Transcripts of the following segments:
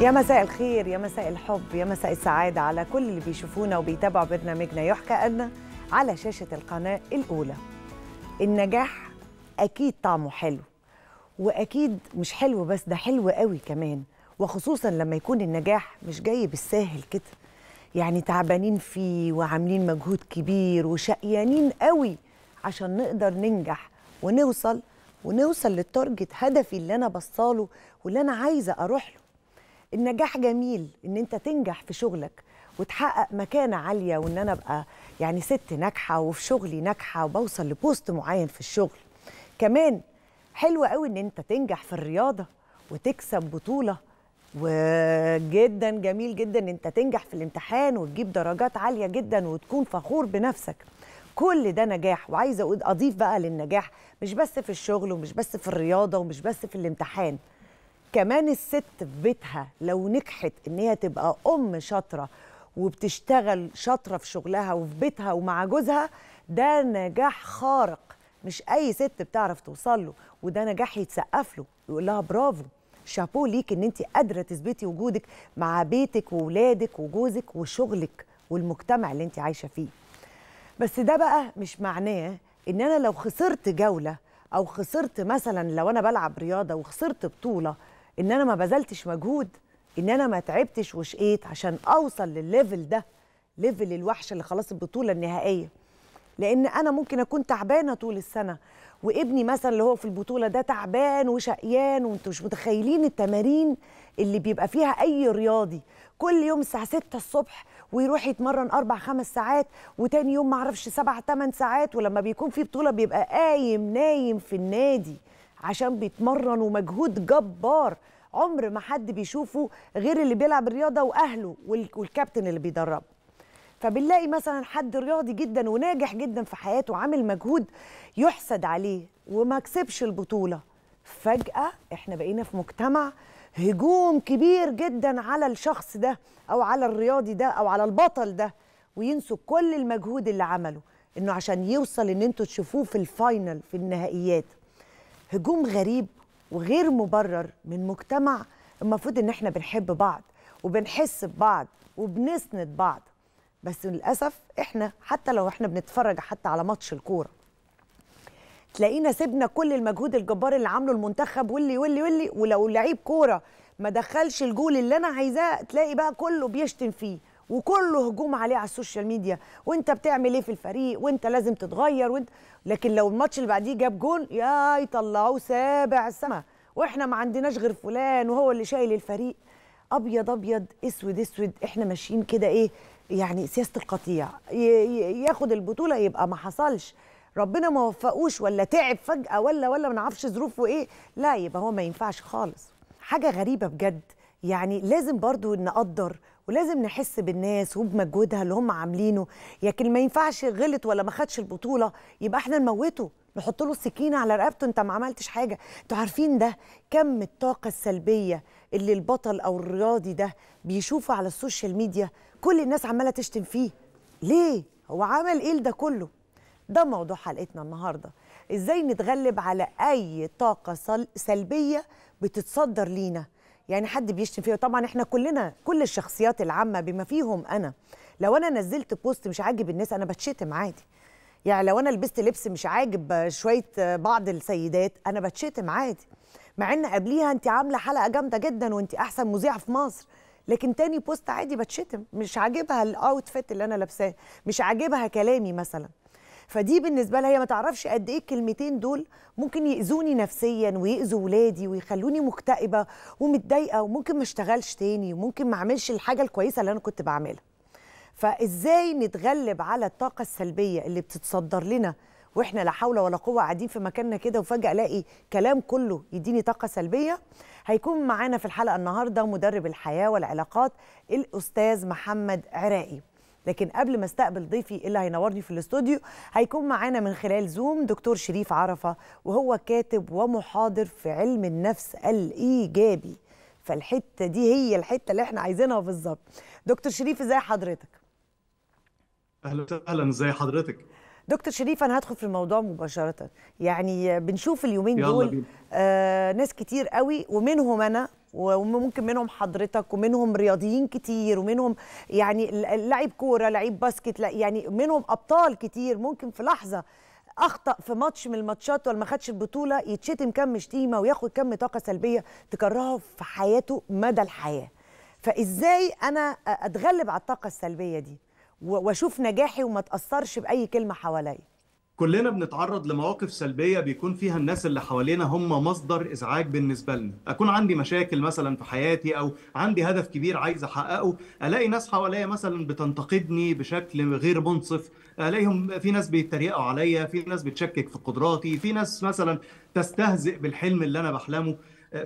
يا مساء الخير يا مساء الحب يا مساء السعادة على كل اللي بيشوفونا وبيتابعوا برنامجنا يحكى أدنى على شاشة القناة الأولى النجاح أكيد طعمه حلو وأكيد مش حلو بس ده حلو قوي كمان وخصوصا لما يكون النجاح مش جاي بالساهل كده يعني تعبانين فيه وعاملين مجهود كبير وشقيانين قوي عشان نقدر ننجح ونوصل ونوصل للتارجت هدفي اللي أنا بصاله واللي أنا عايزة أروح له النجاح جميل ان انت تنجح في شغلك وتحقق مكانه عاليه وان انا ابقى يعني ست ناجحه وفي شغلي ناجحه وبوصل لبوست معين في الشغل كمان حلو قوي ان انت تنجح في الرياضه وتكسب بطوله وجدا جميل جدا ان انت تنجح في الامتحان وتجيب درجات عاليه جدا وتكون فخور بنفسك كل ده نجاح وعايزه اضيف بقى للنجاح مش بس في الشغل ومش بس في الرياضه ومش بس في الامتحان كمان الست في بيتها لو نجحت ان هي تبقى ام شاطره وبتشتغل شاطره في شغلها وفي بيتها ومع جوزها ده نجاح خارق مش اي ست بتعرف توصل له وده نجاح يتسقف له يقول لها برافو شابو ليك ان انت قادره تثبتي وجودك مع بيتك واولادك وجوزك وشغلك والمجتمع اللي انت عايشه فيه بس ده بقى مش معناه ان انا لو خسرت جوله او خسرت مثلا لو انا بلعب رياضه وخسرت بطوله ان انا ما بذلتش مجهود ان انا ما تعبتش وشقيت عشان اوصل للليفل ده ليفل الوحشه اللي خلاص البطوله النهائيه لان انا ممكن اكون تعبانه طول السنه وابني مثلا اللي هو في البطوله ده تعبان وشقيان وانتوا مش متخيلين التمارين اللي بيبقى فيها اي رياضي كل يوم الساعه 6 الصبح ويروح يتمرن اربع خمس ساعات وتاني يوم معرفش سبع ثمان ساعات ولما بيكون في بطوله بيبقى قايم نايم في النادي عشان بيتمرنوا مجهود جبار عمر ما حد بيشوفه غير اللي بيلعب الرياضه واهله والكابتن اللي بيدربه فبنلاقي مثلا حد رياضي جدا وناجح جدا في حياته عامل مجهود يحسد عليه وما كسبش البطوله فجاه احنا بقينا في مجتمع هجوم كبير جدا على الشخص ده او على الرياضي ده او على البطل ده وينسوا كل المجهود اللي عمله انه عشان يوصل ان انتوا تشوفوه في الفاينل في النهائيات هجوم غريب وغير مبرر من مجتمع المفروض ان احنا بنحب بعض وبنحس ببعض وبنسند بعض بس للاسف احنا حتى لو احنا بنتفرج حتى على ماتش الكوره تلاقينا سيبنا كل المجهود الجبار اللي عامله المنتخب واللي واللي واللي ولو لعيب كوره ما دخلش الجول اللي انا عايزاه تلاقي بقى كله بيشتم فيه وكله هجوم عليه على السوشيال ميديا وانت بتعمل ايه في الفريق وانت لازم تتغير وانت لكن لو الماتش اللي بعديه جاب جون يا يطلعوه سابع السما واحنا ما عندناش غير فلان وهو اللي شايل الفريق ابيض ابيض اسود اسود احنا ماشيين كده ايه يعني سياسه القطيع ياخد البطوله يبقى ما حصلش ربنا ما وفقوش ولا تعب فجاه ولا ولا ما نعرفش ظروفه ايه لا يبقى هو ما ينفعش خالص حاجه غريبه بجد يعني لازم برضو نقدر ولازم نحس بالناس وبمجهودها اللي هم عاملينه لكن ما ينفعش غلط ولا ما خدش البطوله يبقى احنا نموته نحط له السكينه على رقبته انت ما عملتش حاجه انتوا عارفين ده كم الطاقه السلبيه اللي البطل او الرياضي ده بيشوفه على السوشيال ميديا كل الناس عماله تشتم فيه ليه هو عمل ايه ده كله ده موضوع حلقتنا النهارده ازاي نتغلب على اي طاقه سلبيه بتتصدر لينا يعني حد بيشتم فيه طبعا احنا كلنا كل الشخصيات العامه بما فيهم انا لو انا نزلت بوست مش عاجب الناس انا بتشتم عادي يعني لو انا لبست لبس مش عاجب شويه بعض السيدات انا بتشتم عادي مع ان قبليها انت عامله حلقه جامده جدا وانت احسن مذيعه في مصر لكن تاني بوست عادي بتشتم مش عاجبها الاوتفيت اللي انا لابساه مش عاجبها كلامي مثلا فدي بالنسبه لها هي ما تعرفش قد ايه الكلمتين دول ممكن ياذوني نفسيا ويأذوا ولادي ويخلوني مكتئبه ومتضايقه وممكن ما اشتغلش تاني وممكن ما اعملش الحاجه الكويسه اللي انا كنت بعملها فازاي نتغلب على الطاقه السلبيه اللي بتتصدر لنا واحنا لا حول ولا قوه قاعدين في مكاننا كده وفجاه الاقي كلام كله يديني طاقه سلبيه هيكون معانا في الحلقه النهارده مدرب الحياه والعلاقات الاستاذ محمد عراقي لكن قبل ما استقبل ضيفي اللي هينورني في الاستوديو هيكون معانا من خلال زوم دكتور شريف عرفه وهو كاتب ومحاضر في علم النفس الايجابي فالحته دي هي الحته اللي احنا عايزينها بالظبط دكتور شريف ازي حضرتك اهلا وسهلا ازي حضرتك دكتور شريف انا هدخل في الموضوع مباشره يعني بنشوف اليومين دول آه ناس كتير قوي ومنهم انا وممكن منهم حضرتك ومنهم رياضيين كتير ومنهم يعني لعيب كوره لعيب باسكت يعني منهم ابطال كتير ممكن في لحظه اخطا في ماتش من الماتشات ولا ما خدش البطوله يتشتم كم شتيمه وياخد كم طاقه سلبيه تكرهه في حياته مدى الحياه فازاي انا اتغلب على الطاقه السلبيه دي واشوف نجاحي وما اتاثرش باي كلمه حواليا كلنا بنتعرض لمواقف سلبيه بيكون فيها الناس اللي حوالينا هم مصدر ازعاج بالنسبه لنا اكون عندي مشاكل مثلا في حياتي او عندي هدف كبير عايز احققه الاقي ناس حواليا مثلا بتنتقدني بشكل غير منصف الاقيهم في ناس بيتريقوا عليا في ناس بتشكك في قدراتي في ناس مثلا تستهزئ بالحلم اللي انا بحلمه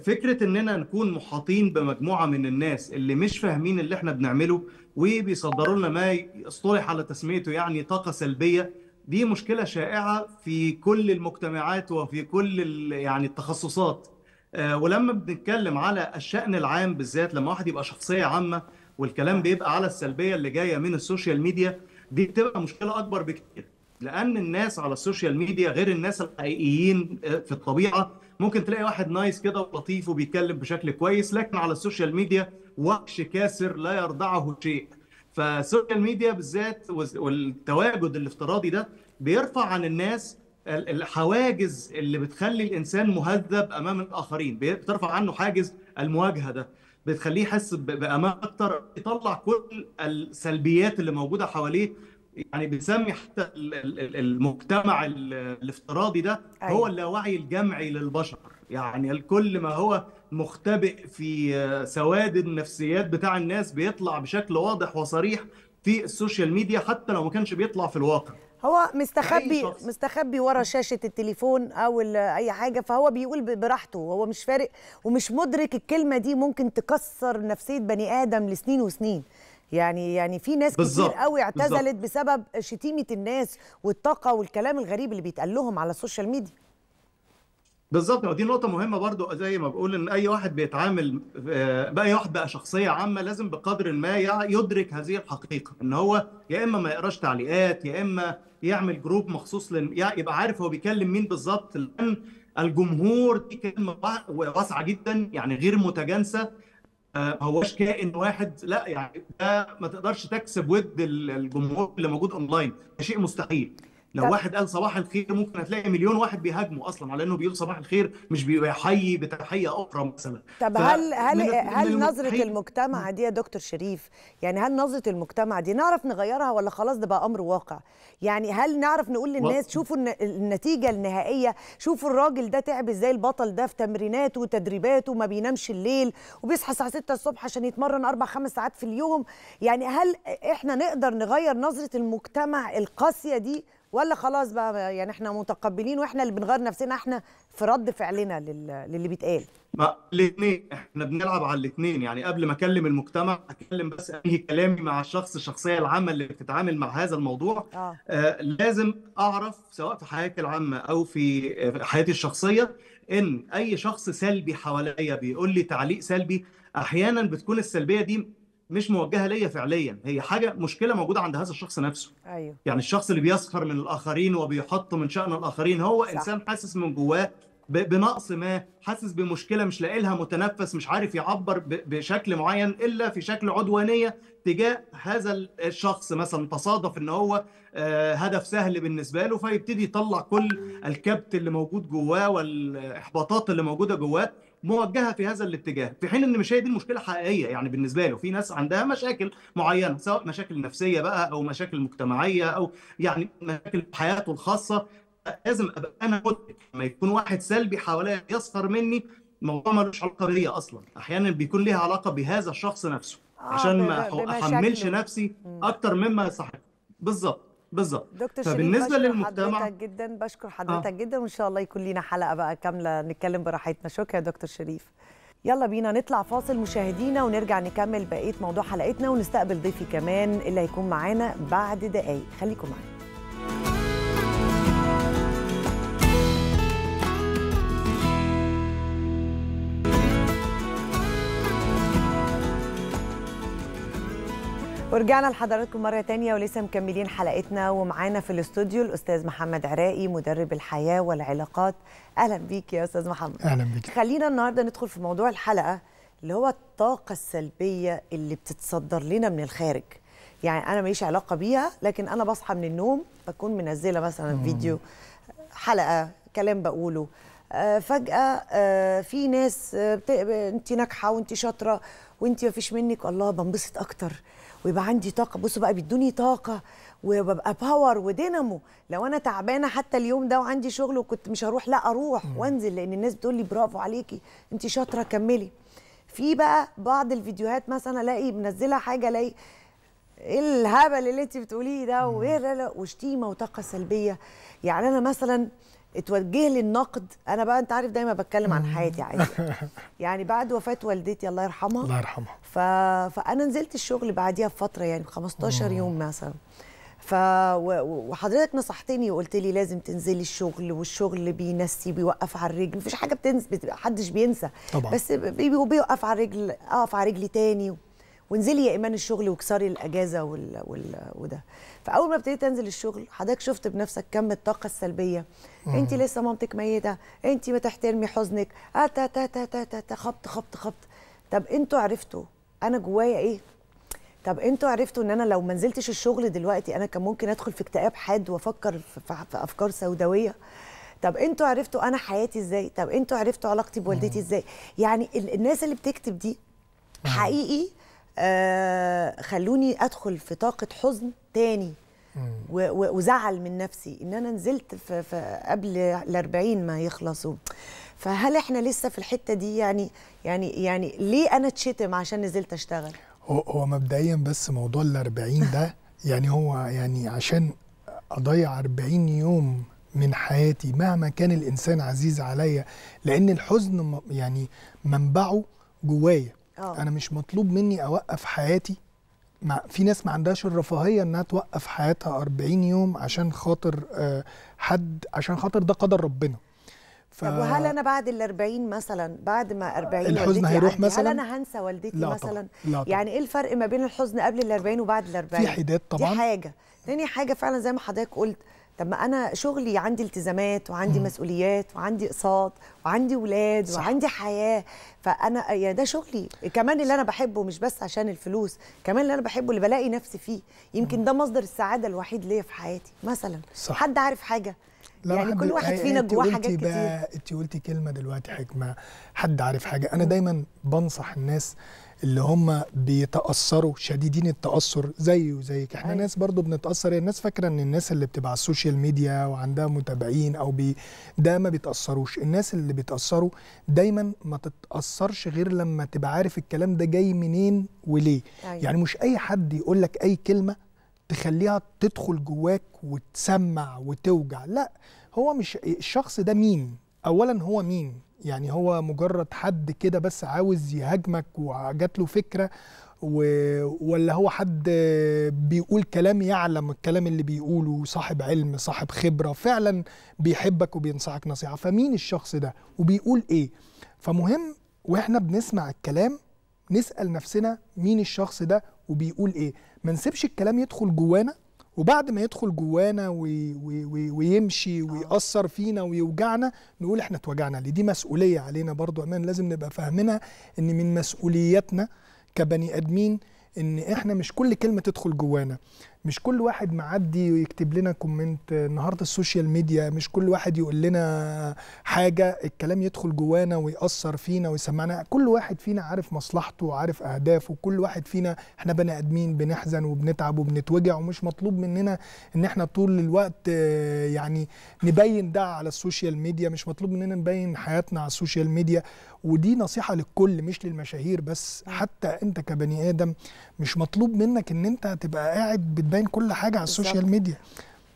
فكره اننا نكون محاطين بمجموعه من الناس اللي مش فاهمين اللي احنا بنعمله وبيصدروا لنا ما يصطلح على تسميته يعني طاقه سلبيه دي مشكله شائعه في كل المجتمعات وفي كل يعني التخصصات آه، ولما بنتكلم على الشأن العام بالذات لما واحد يبقى شخصيه عامه والكلام بيبقى على السلبيه اللي جايه من السوشيال ميديا دي بتبقى مشكله اكبر بكتير لان الناس على السوشيال ميديا غير الناس الحقيقيين آه، في الطبيعه ممكن تلاقي واحد نايس كده ولطيف وبيتكلم بشكل كويس لكن على السوشيال ميديا وحش كاسر لا يرضعه شيء فالسوشيال ميديا بالذات والتواجد الافتراضي ده بيرفع عن الناس الحواجز اللي بتخلي الانسان مهذب امام الاخرين بترفع عنه حاجز المواجهه ده بتخليه يحس بامان اكتر يطلع كل السلبيات اللي موجوده حواليه يعني بنسمي حتى المجتمع الافتراضي ده هو أيوة. اللاوعي الجمعي للبشر يعني الكل ما هو مختبئ في سواد النفسيات بتاع الناس بيطلع بشكل واضح وصريح في السوشيال ميديا حتى لو ما كانش بيطلع في الواقع هو مستخبي مستخبي ورا شاشه التليفون او اي حاجه فهو بيقول براحته هو مش فارق ومش مدرك الكلمه دي ممكن تكسر نفسيه بني ادم لسنين وسنين يعني يعني في ناس بالزبط. كتير قوي اعتزلت بالزبط. بسبب شتيمه الناس والطاقه والكلام الغريب اللي بيتقال لهم على السوشيال ميديا بالظبط ودي نقطة مهمة برضو زي ما بقول إن أي واحد بيتعامل آه، بأي واحد بقى شخصية عامة لازم بقدر ما يدرك هذه الحقيقة إن هو يا إما ما يقراش تعليقات يا إما يعمل جروب مخصوص لن يبقى عارف هو بيكلم مين بالظبط لأن الجمهور دي كلمة واسعة جدا يعني غير متجانسة آه، ما هوش كائن واحد لا يعني ده ما تقدرش تكسب ود الجمهور اللي موجود اونلاين ده شيء مستحيل لو واحد قال صباح الخير ممكن هتلاقي مليون واحد بيهاجمه اصلا على انه بيقول صباح الخير مش بيحيي بتحيه اخرى مثلا طب هل هل هل نظره المجتمع دي يا دكتور شريف يعني هل نظره المجتمع دي نعرف نغيرها ولا خلاص ده بقى امر واقع يعني هل نعرف نقول للناس و... شوفوا النتيجه النهائيه شوفوا الراجل ده تعب ازاي البطل ده في تمريناته وتدريباته وما بينامش الليل وبيصحى الساعه 6 الصبح عشان يتمرن اربع خمس ساعات في اليوم يعني هل احنا نقدر نغير نظره المجتمع القاسيه دي ولا خلاص بقى يعني احنا متقبلين واحنا اللي بنغير نفسنا احنا في رد فعلنا للي بيتقال ما الاثنين احنا بنلعب على الاثنين يعني قبل ما اكلم المجتمع اكلم بس انهي كلامي مع الشخص الشخصيه العامه اللي بتتعامل مع هذا الموضوع آه. آه لازم اعرف سواء في حياتي العامه او في حياتي الشخصيه ان اي شخص سلبي حواليا بيقول لي تعليق سلبي احيانا بتكون السلبيه دي مش موجهه ليا فعليا هي حاجه مشكله موجوده عند هذا الشخص نفسه ايوه يعني الشخص اللي بيسخر من الاخرين وبيحط من شان الاخرين هو صح. انسان حاسس من جواه بنقص ما حاسس بمشكله مش لاقي لها متنفس مش عارف يعبر بشكل معين الا في شكل عدوانيه تجاه هذا الشخص مثلا تصادف ان هو آه، هدف سهل بالنسبه له فيبتدي يطلع كل الكبت اللي موجود جواه والاحباطات اللي موجوده جواه موجهه في هذا الاتجاه في حين ان مش هي دي المشكله حقيقيه يعني بالنسبه له في ناس عندها مشاكل معينه سواء مشاكل نفسيه بقى او مشاكل مجتمعيه او يعني مشاكل حياته الخاصه لازم ابقى انا مدرك لما يكون واحد سلبي حواليا يسخر مني الموضوع ملوش علاقه بيا اصلا احيانا بيكون ليها علاقه بهذا الشخص نفسه آه، عشان ما احملش نفسي اكتر مما يستحق بالظبط بالظبط دكتور فبالنسبه شريف للمجتمع حضرتك جدا بشكر آه. حضرتك آه. جدا وان شاء الله يكون لينا حلقه بقى كامله نتكلم براحتنا شكرا يا دكتور شريف يلا بينا نطلع فاصل مشاهدينا ونرجع نكمل بقيه موضوع حلقتنا ونستقبل ضيفي كمان اللي هيكون معانا بعد دقايق خليكم معانا ورجعنا لحضراتكم مرة تانية ولسه مكملين حلقتنا ومعانا في الاستوديو الأستاذ محمد عراقي مدرب الحياة والعلاقات أهلا بيك يا أستاذ محمد أهلا بيك خلينا النهاردة ندخل في موضوع الحلقة اللي هو الطاقة السلبية اللي بتتصدر لنا من الخارج يعني أنا ماليش علاقة بيها لكن أنا بصحى من النوم بكون منزلة مثلا مم. فيديو حلقة كلام بقوله آه، فجأة آه، في ناس انت آه، ناجحة وانت شاطرة وانت مفيش منك الله بنبسط أكتر ويبقى عندي طاقه بصوا بقى بيدوني طاقه وببقى باور ودينامو لو انا تعبانه حتى اليوم ده وعندي شغل وكنت مش هروح لا اروح وانزل لان الناس بتقول لي برافو عليكي انت شاطره كملي في بقى بعض الفيديوهات مثلا الاقي منزله حاجه الاقي ايه الهبل اللي انت بتقوليه ده وايه وشتيمه وطاقه سلبيه يعني انا مثلا اتوجه لي النقد انا بقى انت عارف دايما بتكلم عن حياتي عادي يعني بعد وفاه والدتي الله يرحمها الله يرحمها ف... فانا نزلت الشغل بعديها بفتره يعني 15 يوم مثلا ف وحضرتك نصحتني وقلت لي لازم تنزلي الشغل والشغل بينسي بيوقف على الرجل مفيش حاجه بتنسى محدش بينسى طبعا. بس بيوقف على الرجل اقف على رجلي تاني وانزلي يا ايمان الشغل وكسري الاجازه وال... وال... وده فاول ما ابتديت انزل الشغل حضرتك شفت بنفسك كم الطاقه السلبيه انت لسه مامتك ميته انت ما تحترمي حزنك اه، تا تا تا تا تا, تا خبط خبط خبط طب انتوا عرفتوا انا جوايا ايه طب انتوا عرفتوا ان انا لو ما نزلتش الشغل دلوقتي انا كان ممكن ادخل في اكتئاب حاد وافكر في, في افكار سوداويه طب انتوا عرفتوا انا حياتي ازاي طب انتوا عرفتوا علاقتي بوالدتي ازاي يعني الناس اللي بتكتب دي حقيقي آه، خلوني ادخل في طاقه حزن تاني وزعل من نفسي ان انا نزلت في, في قبل الأربعين ما يخلصوا فهل احنا لسه في الحته دي يعني يعني يعني ليه انا اتشتم عشان نزلت اشتغل هو هو مبدئيا بس موضوع الأربعين ده يعني هو يعني عشان اضيع 40 يوم من حياتي مهما كان الانسان عزيز عليا لان الحزن يعني منبعه جوايا أوه. انا مش مطلوب مني اوقف حياتي مع في ناس ما عندهاش الرفاهيه انها توقف حياتها 40 يوم عشان خاطر آه، حد عشان خاطر ده قدر ربنا ف... طب وهل انا بعد ال 40 مثلا بعد ما 40 الحزن هيروح عندي. مثلا هل انا هنسى والدتي لا مثلا طبعًا. لا طبعًا. يعني ايه الفرق ما بين الحزن قبل ال 40 وبعد ال 40 في حداد طبعا دي حاجه تاني حاجه فعلا زي ما حضرتك قلت طب ما انا شغلي عندي التزامات وعندي مم. مسؤوليات وعندي اقساط وعندي ولاد صح. وعندي حياه فانا يا ده شغلي كمان اللي انا بحبه مش بس عشان الفلوس كمان اللي انا بحبه اللي بلاقي نفسي فيه يمكن مم. ده مصدر السعاده الوحيد ليا في حياتي مثلا صح. حد عارف حاجه يعني كل واحد فينا جواه حاجات كتير انت قلتي كلمه دلوقتي حكمه حد عارف حاجه انا دايما بنصح الناس اللي هم بيتاثروا شديدين التاثر زيه وزيك احنا أيوة. ناس برضو بنتاثر يعني الناس فاكره ان الناس اللي بتبقى على السوشيال ميديا وعندها متابعين او بي ده ما بيتاثروش الناس اللي بيتاثروا دايما ما تتاثرش غير لما تبقى عارف الكلام ده جاي منين وليه أي. أيوة. يعني مش اي حد يقول لك اي كلمه تخليها تدخل جواك وتسمع وتوجع لا هو مش الشخص ده مين اولا هو مين يعني هو مجرد حد كده بس عاوز يهاجمك وجات له فكره و... ولا هو حد بيقول كلام يعلم الكلام اللي بيقوله صاحب علم صاحب خبره فعلا بيحبك وبينصحك نصيحه فمين الشخص ده وبيقول ايه فمهم واحنا بنسمع الكلام نسال نفسنا مين الشخص ده وبيقول ايه ما نسيبش الكلام يدخل جوانا وبعد ما يدخل جوانا وي وي ويمشي آه. ويأثر فينا ويوجعنا نقول احنا اتوجعنا ليه دي مسؤولية علينا برضو أمان لازم نبقى فاهمينها ان من مسؤولياتنا كبني ادمين ان احنا مش كل كلمة تدخل جوانا مش كل واحد معدي ويكتب لنا كومنت النهارده السوشيال ميديا مش كل واحد يقول لنا حاجه الكلام يدخل جوانا ويأثر فينا ويسمعنا كل واحد فينا عارف مصلحته وعارف اهدافه كل واحد فينا احنا بني ادمين بنحزن وبنتعب وبنتوجع ومش مطلوب مننا ان احنا طول الوقت يعني نبين ده على السوشيال ميديا مش مطلوب مننا نبين حياتنا على السوشيال ميديا ودي نصيحه للكل مش للمشاهير بس حتى انت كبني ادم مش مطلوب منك ان انت تبقى قاعد بتبان كل حاجه على السوشيال ميديا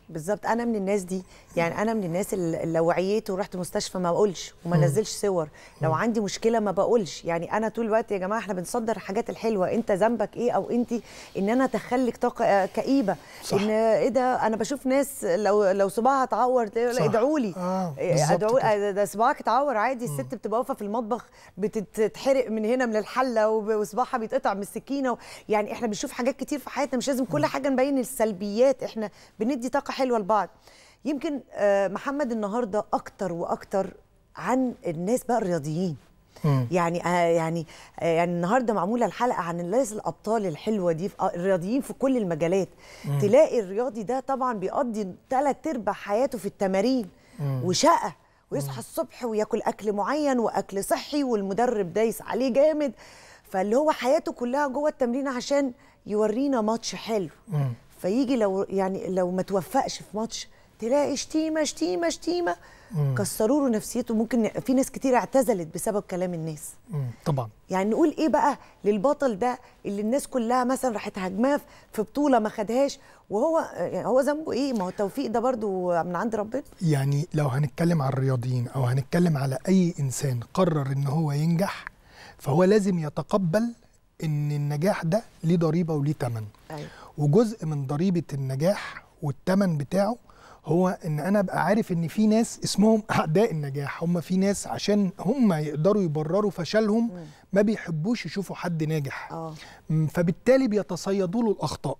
بالظبط انا من الناس دي يعني انا من الناس اللي لو وعيت ورحت مستشفى ما بقولش وما نزلش صور لو عندي مشكله ما بقولش يعني انا طول الوقت يا جماعه احنا بنصدر الحاجات الحلوه انت ذنبك ايه او انت ان انا تخليك طاقه آه، كئيبه صح. ان ايه ده انا بشوف ناس لو لو صباعها اتعور ادعوا لي آه ادعوا آه، ده صباعك اتعور عادي الست بتبقى واقفه في المطبخ بتتحرق من هنا من الحله وصباعها بيتقطع من السكينه يعني احنا بنشوف حاجات كتير في حياتنا مش لازم كل حاجه نبين السلبيات احنا بندي طاقه حلوه لبعض يمكن آه، محمد النهارده اكتر واكتر عن الناس بقى الرياضيين يعني آه، يعني آه، يعني النهارده معموله الحلقه عن الناس الابطال الحلوه دي في الرياضيين في كل المجالات مم. تلاقي الرياضي ده طبعا بيقضي ثلاث ارباع حياته في التمارين وشقى ويصحى الصبح وياكل اكل معين واكل صحي والمدرب دايس عليه جامد فاللي هو حياته كلها جوه التمرين عشان يورينا ماتش حلو مم. فيجي لو يعني لو ما توفقش في ماتش تلاقي شتيمه شتيمه شتيمه كسروا له نفسيته ممكن في ناس كتير اعتزلت بسبب كلام الناس مم. طبعا يعني نقول ايه بقى للبطل ده اللي الناس كلها مثلا راحت هاجماه في بطوله ما خدهاش وهو يعني هو ذنبه ايه ما هو التوفيق ده برضو من عند ربنا يعني لو هنتكلم على الرياضيين او هنتكلم على اي انسان قرر ان هو ينجح فهو لازم يتقبل ان النجاح ده ليه ضريبه وليه تمن أيوة. وجزء من ضريبه النجاح والتمن بتاعه هو ان انا ابقى عارف ان في ناس اسمهم اعداء النجاح هم في ناس عشان هم يقدروا يبرروا فشلهم ما بيحبوش يشوفوا حد ناجح أوه. فبالتالي بيتصيدوا له الاخطاء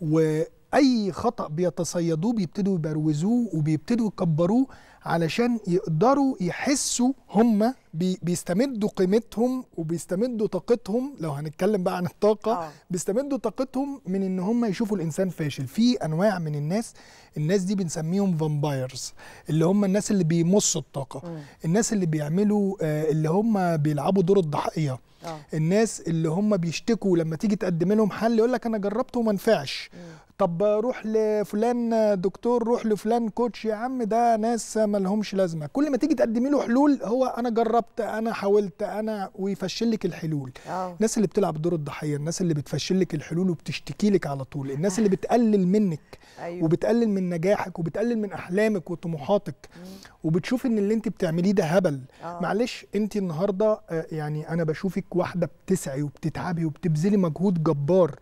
واي خطا بيتصيدوه بيبتدوا يبروزوه وبيبتدوا يكبروه علشان يقدروا يحسوا هم بيستمدوا قيمتهم وبيستمدوا طاقتهم لو هنتكلم بقى عن الطاقه آه. بيستمدوا طاقتهم من ان هم يشوفوا الانسان فاشل في انواع من الناس الناس دي بنسميهم فامبايرز اللي هم الناس اللي بيمصوا الطاقه الناس اللي بيعملوا آه، اللي هم بيلعبوا دور الضحيه آه. الناس اللي هم بيشتكوا لما تيجي تقدم لهم حل يقول لك انا جربته وما نفعش طب روح لفلان دكتور روح لفلان كوتش يا عم ده ناس لهمش لازمه كل ما تيجي تقدمي له حلول هو انا جربت انا حاولت انا ويفشل لك الحلول أوه. الناس اللي بتلعب دور الضحيه الناس اللي بتفشل لك الحلول وبتشتكي لك على طول الناس اللي آه. بتقلل منك أيوه. وبتقلل من نجاحك وبتقلل من احلامك وطموحاتك مم. وبتشوف ان اللي انت بتعمليه ده هبل أوه. معلش انت النهارده آه، يعني انا بشوفك واحده بتسعي وبتتعبي وبتبذلي مجهود جبار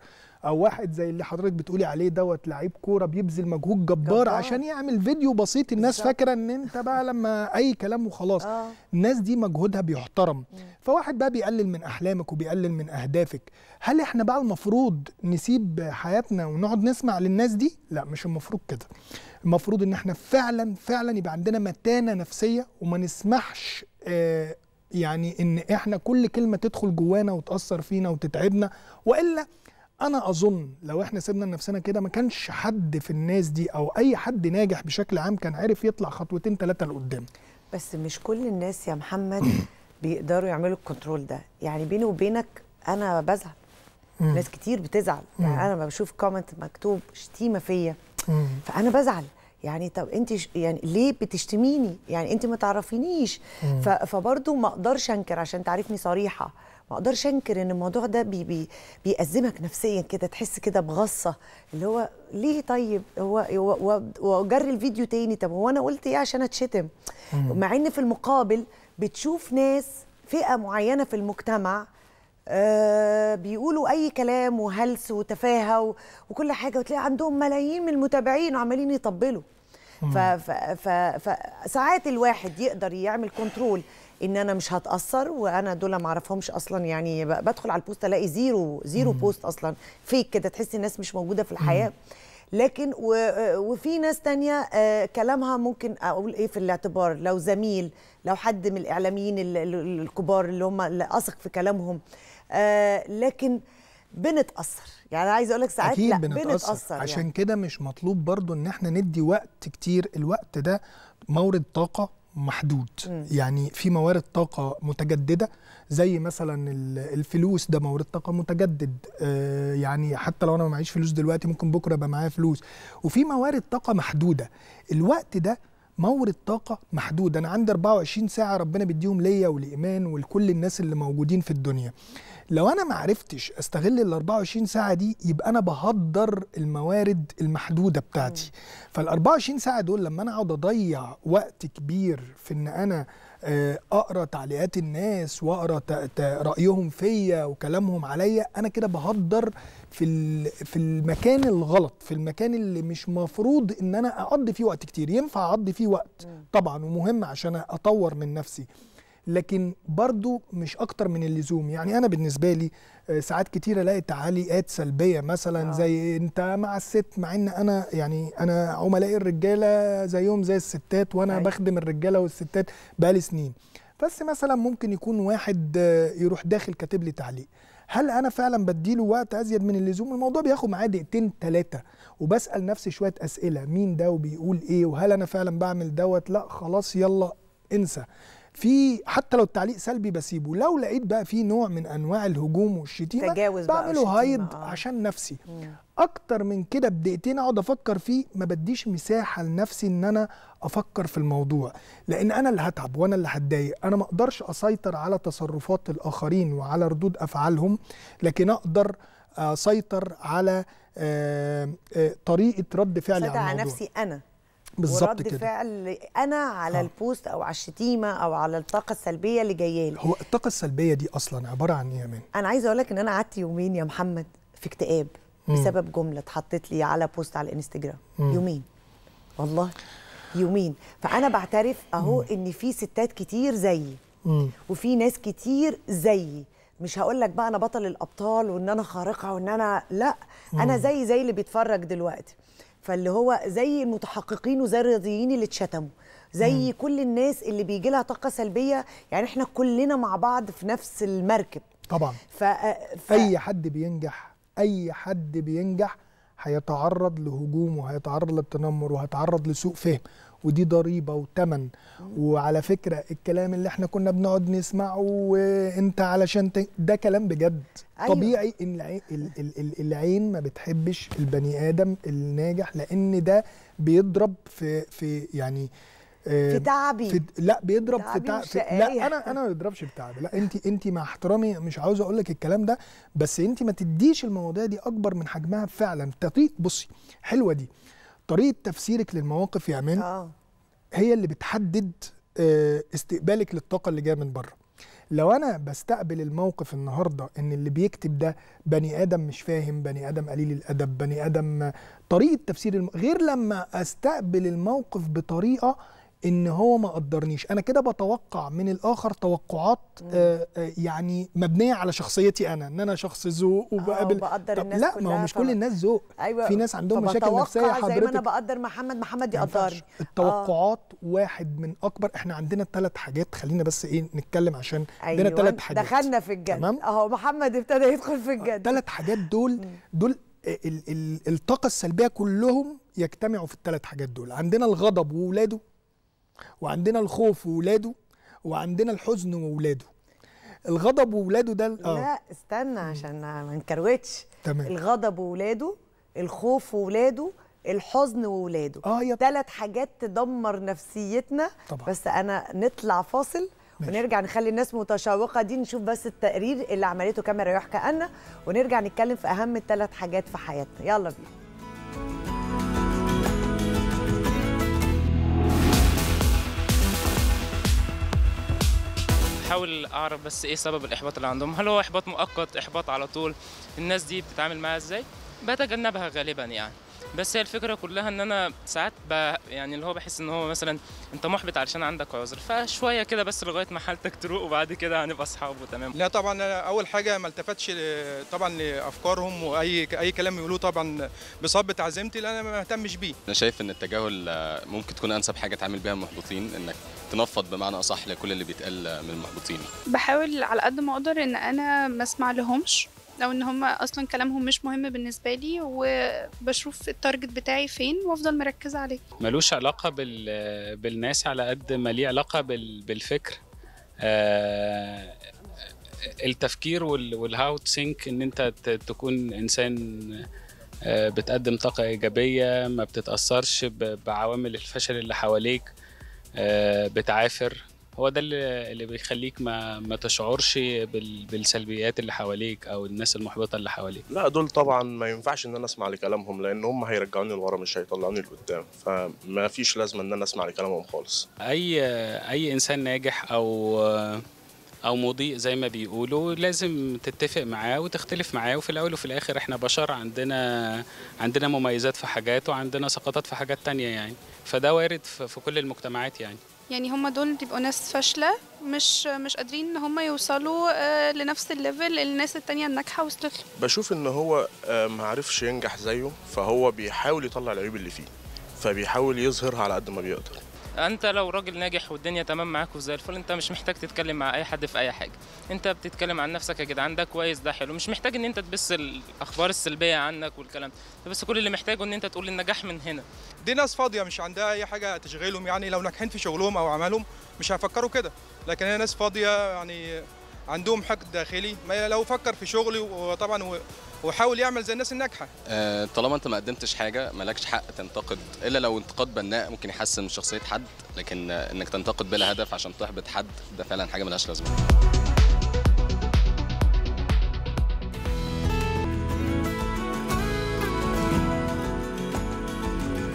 او واحد زي اللي حضرتك بتقولي عليه دوت لعيب كوره بيبذل مجهود جبار, جبار عشان يعمل فيديو بسيط الناس فاكره ان انت بقى لما اي كلام وخلاص آه. الناس دي مجهودها بيحترم مم. فواحد بقى بيقلل من احلامك وبيقلل من اهدافك هل احنا بقى المفروض نسيب حياتنا ونقعد نسمع للناس دي لا مش المفروض كده المفروض ان احنا فعلا فعلا يبقى عندنا متانه نفسيه وما نسمحش آه يعني ان احنا كل كلمه تدخل جوانا وتاثر فينا وتتعبنا والا انا اظن لو احنا سيبنا لنفسنا كده ما كانش حد في الناس دي او اي حد ناجح بشكل عام كان عارف يطلع خطوتين ثلاثه لقدام بس مش كل الناس يا محمد بيقدروا يعملوا الكنترول ده يعني بيني وبينك انا بزعل ناس كتير بتزعل يعني انا لما بشوف كومنت مكتوب شتيمه فيا فانا بزعل يعني طب انت ش... يعني ليه بتشتميني يعني انت ما تعرفينيش ف... فبرضه ما اقدرش انكر عشان تعرفني صريحه ما اقدرش انكر ان الموضوع ده بي بي بيأزمك نفسيا كده تحس كده بغصه اللي هو ليه طيب هو واجري الفيديو تاني طب هو انا قلت ايه عشان اتشتم مع ان في المقابل بتشوف ناس فئه معينه في المجتمع آه بيقولوا اي كلام وهلس وتفاهه وكل حاجه وتلاقي عندهم ملايين من المتابعين وعمالين يطبلوا فساعات الواحد يقدر يعمل كنترول ان انا مش هتاثر وانا دول ما اعرفهمش اصلا يعني بدخل على البوست الاقي زيرو زيرو مم. بوست اصلا فيك كده تحس الناس مش موجوده في الحياه مم. لكن وفي ناس تانية آه، كلامها ممكن اقول ايه في الاعتبار لو زميل لو حد من الاعلاميين الكبار اللي هم اللي اثق في كلامهم آه، لكن بنتاثر يعني عايز اقول لك ساعات أكيد لا بنتأثر, بنتأثر يعني. عشان يعني. كده مش مطلوب برضو ان احنا ندي وقت كتير الوقت ده مورد طاقه محدود م. يعني في موارد طاقه متجدده زي مثلا الفلوس ده مورد طاقه متجدد آه، يعني حتى لو انا ما معيش فلوس دلوقتي ممكن بكره يبقى معايا فلوس وفي موارد طاقه محدوده الوقت ده مورد طاقه محدود انا عندي 24 ساعه ربنا بيديهم ليا ولايمان ولكل الناس اللي موجودين في الدنيا لو انا ما عرفتش استغل ال 24 ساعه دي يبقى انا بهدر الموارد المحدوده بتاعتي فال 24 ساعه دول لما انا اقعد اضيع وقت كبير في ان انا آه، اقرا تعليقات الناس واقرا رايهم فيا وكلامهم عليا انا كده بهدر في في المكان الغلط في المكان اللي مش مفروض ان انا اقضي فيه وقت كتير ينفع اقضي فيه وقت طبعا ومهم عشان اطور من نفسي لكن برضو مش اكتر من اللزوم يعني انا بالنسبه لي آه، ساعات كتيره الاقي تعليقات سلبيه مثلا آه. زي انت مع الست مع ان انا يعني انا عملائي الرجاله زيهم زي الستات وانا أي. أيوة. بخدم الرجاله والستات بقالي سنين بس مثلا ممكن يكون واحد آه، يروح داخل كاتب لي تعليق هل انا فعلا بديله وقت ازيد من اللزوم الموضوع بياخد معايا دقيقتين ثلاثه وبسال نفسي شويه اسئله مين ده وبيقول ايه وهل انا فعلا بعمل دوت لا خلاص يلا انسى في حتى لو التعليق سلبي بسيبه لو لقيت بقى في نوع من انواع الهجوم والشتيمه تجاوز بعمله هايد آه. عشان نفسي مم. اكتر من كده بدقيقتين اقعد افكر فيه ما بديش مساحه لنفسي ان انا افكر في الموضوع لان انا اللي هتعب وانا اللي هتضايق انا ما اقدرش اسيطر على تصرفات الاخرين وعلى ردود افعالهم لكن اقدر آه، اسيطر على آه، آه، طريقه رد فعلي على الموضوع نفسي انا بالظبط كده فعل انا على آه. البوست او على الشتيمه او على الطاقه السلبيه اللي جايه لي هو الطاقه السلبيه دي اصلا عباره عن ايه يا مان انا عايزه اقول لك ان انا قعدت يومين يا محمد في اكتئاب بسبب جمله اتحطت لي على بوست على الانستجرام يومين والله يومين فانا بعترف اهو ان في ستات كتير زيي وفي ناس كتير زيي مش هقول لك بقى انا بطل الابطال وان انا خارقه وان انا لا انا زي زي اللي بيتفرج دلوقتي فاللي هو زي المتحققين وزي الرياضيين اللي اتشتموا زي مم. كل الناس اللي بيجي لها طاقه سلبيه يعني احنا كلنا مع بعض في نفس المركب طبعا ف... آه، ف... اي حد بينجح اي حد بينجح هيتعرض لهجوم وهيتعرض للتنمر وهيتعرض لسوء فهم ودي ضريبه وتمن وعلى فكره الكلام اللي احنا كنا بنقعد نسمعه وانت علشان ت... ده كلام بجد أيوة. طبيعي ان العين ما بتحبش البني ادم الناجح لان ده بيضرب في في يعني آه، في تعبي في لا بيضرب تعبي في, تعبي في لا انا انا ما بيضربش بتعبي لا انت انت مع احترامي مش عاوز اقول لك الكلام ده بس انت ما تديش المواضيع دي اكبر من حجمها فعلا تطيق بصي حلوه دي طريقه تفسيرك للمواقف يا امين آه. هي اللي بتحدد آه، استقبالك للطاقه اللي جايه من بره لو انا بستقبل الموقف النهارده ان اللي بيكتب ده بني ادم مش فاهم بني ادم قليل الادب بني ادم طريقه تفسير الم... غير لما استقبل الموقف بطريقه ان هو ما قدرنيش انا كده بتوقع من الاخر توقعات آه، آه، يعني مبنيه على شخصيتي انا ان انا شخص ذوق آه، وبقابل بقدر الناس لا ما هو مش كل الناس ذوق أيوة في ناس عندهم مشاكل نفسيه حضرتك زي ما انا بقدر محمد محمد يقدرني التوقعات آه. واحد من اكبر احنا عندنا ثلاث حاجات خلينا بس ايه نتكلم عشان أيوة. عندنا ثلاث حاجات دخلنا في الجد تمام اهو محمد ابتدى يدخل في الجد ثلاث حاجات دول دول الطاقه السلبيه كلهم يجتمعوا في الثلاث حاجات دول عندنا الغضب وولاده وعندنا الخوف وولاده وعندنا الحزن وولاده الغضب وولاده ده آه. لا استنى عشان ما نكروتش تمام الغضب وولاده الخوف وولاده الحزن وولاده اه يا ثلاث حاجات تدمر نفسيتنا طبعا. بس انا نطلع فاصل ماشي. ونرجع نخلي الناس متشوقه دي نشوف بس التقرير اللي عملته كاميرا يحكى أنا ونرجع نتكلم في اهم الثلاث حاجات في حياتنا يلا بينا بحاول اعرف بس ايه سبب الاحباط اللي عندهم هل هو احباط مؤقت احباط على طول الناس دي بتتعامل معاها ازاي بتجنبها غالبا يعني بس هي الفكره كلها ان انا ساعات يعني اللي هو بحس ان هو مثلا انت محبط علشان عندك عذر فشويه كده بس لغايه ما حالتك تروق وبعد كده هنبقى اصحاب وتمام لا طبعا انا اول حاجه ما التفتش طبعا لافكارهم واي اي كلام يقولوه طبعا بصب عزيمتي لان انا ما اهتمش بيه انا شايف ان التجاهل ممكن تكون انسب حاجه تعامل بيها المحبطين انك تنفض بمعنى اصح لكل اللي بيتقال من المحبطين بحاول على قد ما اقدر ان انا ما اسمع لهمش او ان هم اصلا كلامهم مش مهم بالنسبه لي وبشوف التارجت بتاعي فين وافضل مركزه عليه ملوش علاقه بال... بالناس على قد ما ليه علاقه بال... بالفكر آه... التفكير وال... والهاو سينك ان انت تكون انسان آه بتقدم طاقه ايجابيه ما بتتاثرش ب... بعوامل الفشل اللي حواليك آه بتعافر هو ده اللي, بيخليك ما ما تشعرش بالسلبيات اللي حواليك او الناس المحبطه اللي حواليك لا دول طبعا ما ينفعش ان انا اسمع لكلامهم لان هم هيرجعوني لورا مش هيطلعوني لقدام فما فيش لازمه ان انا اسمع لكلامهم خالص اي اي انسان ناجح او او مضيء زي ما بيقولوا لازم تتفق معاه وتختلف معاه وفي الاول وفي الاخر احنا بشر عندنا عندنا مميزات في حاجات وعندنا سقطات في حاجات تانية يعني فده وارد في كل المجتمعات يعني يعني هم دول بيبقوا ناس فاشله مش مش قادرين ان هم يوصلوا آه، لنفس الليفل الناس التانية الناجحه وصلت بشوف ان هو آه، ما عرفش ينجح زيه فهو بيحاول يطلع العيوب اللي فيه فبيحاول يظهرها على قد ما بيقدر انت لو راجل ناجح والدنيا تمام معاك وزي الفل انت مش محتاج تتكلم مع اي حد في اي حاجه انت بتتكلم عن نفسك يا جدعان ده كويس ده حلو مش محتاج ان انت تبث الاخبار السلبيه عنك والكلام ده بس كل اللي محتاجه ان انت تقول النجاح من هنا دي ناس فاضيه مش عندها اي حاجه تشغلهم يعني لو ناجحين في شغلهم او عملهم مش هيفكروا كده لكن هي ناس فاضيه يعني عندهم حقد داخلي ما لو فكر في شغلي وطبعا وحاول يعمل زي الناس الناجحه أه طالما انت ما قدمتش حاجه مالكش حق تنتقد الا لو انتقاد بناء ممكن يحسن من شخصيه حد لكن انك تنتقد بلا هدف عشان تحبط حد ده فعلا حاجه ملهاش لازمه